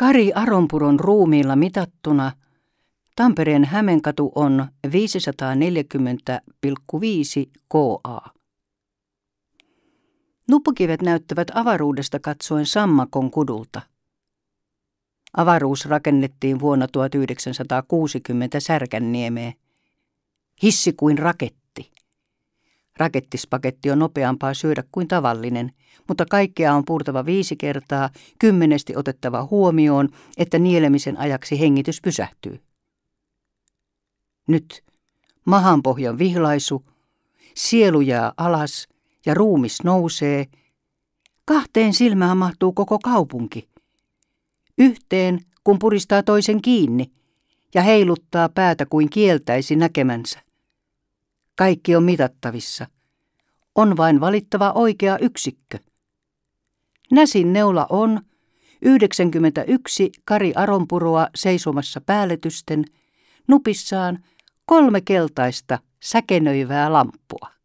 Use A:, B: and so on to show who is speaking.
A: Kari Aronpuron ruumiilla mitattuna Tampereen Hämenkatu on 540,5 KA. Nuppukivet näyttävät avaruudesta katsoen sammakon kudulta. Avaruus rakennettiin vuonna 1960 Särkänniemeen. Hissi kuin raketti. Rakettispaketti on nopeampaa syödä kuin tavallinen, mutta kaikkea on purtava viisi kertaa, kymmenesti otettava huomioon, että nielemisen ajaksi hengitys pysähtyy. Nyt mahanpohjan vihlaisu, sielu jää alas ja ruumis nousee. Kahteen silmään mahtuu koko kaupunki. Yhteen, kun puristaa toisen kiinni ja heiluttaa päätä kuin kieltäisi näkemänsä. Kaikki on mitattavissa. On vain valittava oikea yksikkö. Näsin neula on 91 Kari Aronpuroa seisomassa päälletysten, nupissaan kolme keltaista säkenöivää lamppua.